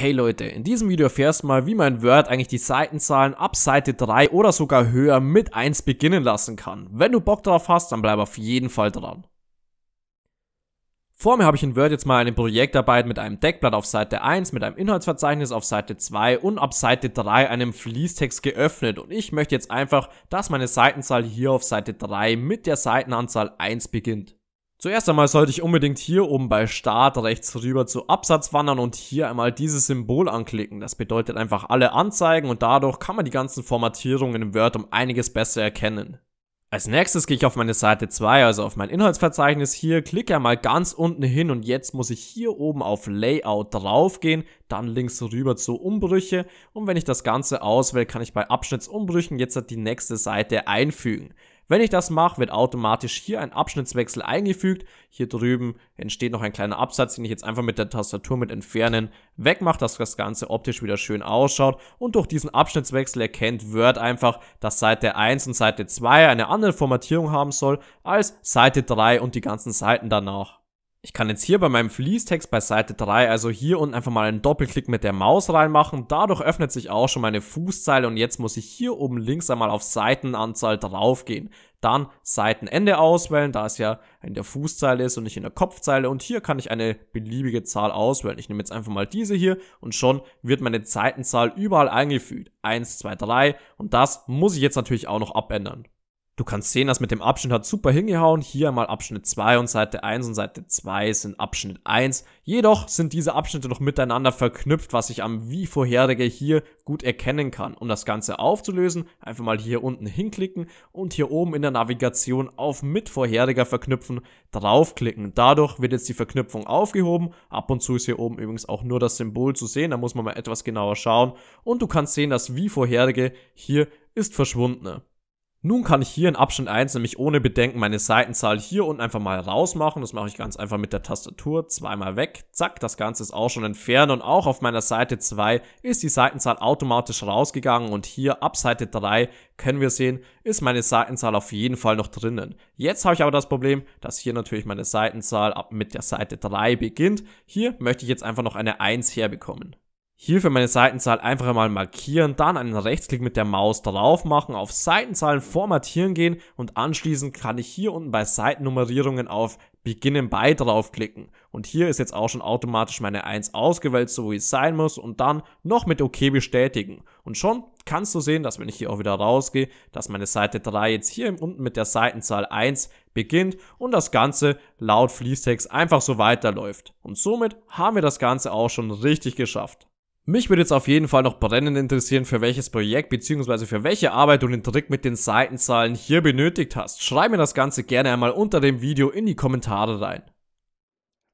Hey Leute, in diesem Video erfährst du mal, wie man in Word eigentlich die Seitenzahlen ab Seite 3 oder sogar höher mit 1 beginnen lassen kann. Wenn du Bock drauf hast, dann bleib auf jeden Fall dran. Vor mir habe ich in Word jetzt mal eine Projektarbeit mit einem Deckblatt auf Seite 1, mit einem Inhaltsverzeichnis auf Seite 2 und ab Seite 3 einem Fließtext geöffnet und ich möchte jetzt einfach, dass meine Seitenzahl hier auf Seite 3 mit der Seitenanzahl 1 beginnt. Zuerst einmal sollte ich unbedingt hier oben bei Start rechts rüber zu Absatz wandern und hier einmal dieses Symbol anklicken. Das bedeutet einfach alle anzeigen und dadurch kann man die ganzen Formatierungen im Word um einiges besser erkennen. Als nächstes gehe ich auf meine Seite 2, also auf mein Inhaltsverzeichnis hier, klicke einmal ganz unten hin und jetzt muss ich hier oben auf Layout draufgehen, dann links rüber zu Umbrüche und wenn ich das Ganze auswähle, kann ich bei Abschnittsumbrüchen jetzt die nächste Seite einfügen. Wenn ich das mache, wird automatisch hier ein Abschnittswechsel eingefügt. Hier drüben entsteht noch ein kleiner Absatz, den ich jetzt einfach mit der Tastatur mit Entfernen wegmache, dass das Ganze optisch wieder schön ausschaut. Und durch diesen Abschnittswechsel erkennt Word einfach, dass Seite 1 und Seite 2 eine andere Formatierung haben soll als Seite 3 und die ganzen Seiten danach. Ich kann jetzt hier bei meinem Fließtext bei Seite 3 also hier unten einfach mal einen Doppelklick mit der Maus reinmachen. Dadurch öffnet sich auch schon meine Fußzeile und jetzt muss ich hier oben links einmal auf Seitenanzahl draufgehen. Dann Seitenende auswählen, da es ja in der Fußzeile ist und nicht in der Kopfzeile. Und hier kann ich eine beliebige Zahl auswählen. Ich nehme jetzt einfach mal diese hier und schon wird meine Seitenzahl überall eingefügt. 1, 2, 3 und das muss ich jetzt natürlich auch noch abändern. Du kannst sehen, das mit dem Abschnitt hat super hingehauen. Hier einmal Abschnitt 2 und Seite 1 und Seite 2 sind Abschnitt 1. Jedoch sind diese Abschnitte noch miteinander verknüpft, was ich am wie vorherige hier gut erkennen kann. Um das Ganze aufzulösen, einfach mal hier unten hinklicken und hier oben in der Navigation auf mit vorheriger verknüpfen draufklicken. Dadurch wird jetzt die Verknüpfung aufgehoben. Ab und zu ist hier oben übrigens auch nur das Symbol zu sehen, da muss man mal etwas genauer schauen. Und du kannst sehen, dass wie vorherige hier ist verschwunden. Nun kann ich hier in Abschnitt 1 nämlich ohne Bedenken meine Seitenzahl hier unten einfach mal rausmachen. Das mache ich ganz einfach mit der Tastatur zweimal weg. Zack, das Ganze ist auch schon entfernt und auch auf meiner Seite 2 ist die Seitenzahl automatisch rausgegangen und hier ab Seite 3 können wir sehen, ist meine Seitenzahl auf jeden Fall noch drinnen. Jetzt habe ich aber das Problem, dass hier natürlich meine Seitenzahl ab mit der Seite 3 beginnt. Hier möchte ich jetzt einfach noch eine 1 herbekommen. Hier für meine Seitenzahl einfach einmal markieren, dann einen Rechtsklick mit der Maus drauf machen, auf Seitenzahlen formatieren gehen und anschließend kann ich hier unten bei Seitennummerierungen auf Beginnen bei draufklicken. Und hier ist jetzt auch schon automatisch meine 1 ausgewählt, so wie es sein muss und dann noch mit OK bestätigen. Und schon kannst du sehen, dass wenn ich hier auch wieder rausgehe, dass meine Seite 3 jetzt hier unten mit der Seitenzahl 1 beginnt und das Ganze laut Fließtext einfach so weiterläuft. Und somit haben wir das Ganze auch schon richtig geschafft. Mich würde jetzt auf jeden Fall noch brennend interessieren, für welches Projekt bzw. für welche Arbeit du den Trick mit den Seitenzahlen hier benötigt hast. Schreib mir das Ganze gerne einmal unter dem Video in die Kommentare rein.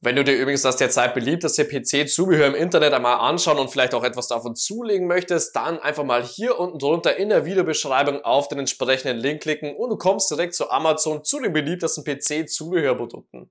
Wenn du dir übrigens das derzeit beliebteste PC-Zubehör im Internet einmal anschauen und vielleicht auch etwas davon zulegen möchtest, dann einfach mal hier unten drunter in der Videobeschreibung auf den entsprechenden Link klicken und du kommst direkt zu Amazon zu den beliebtesten PC-Zubehörprodukten.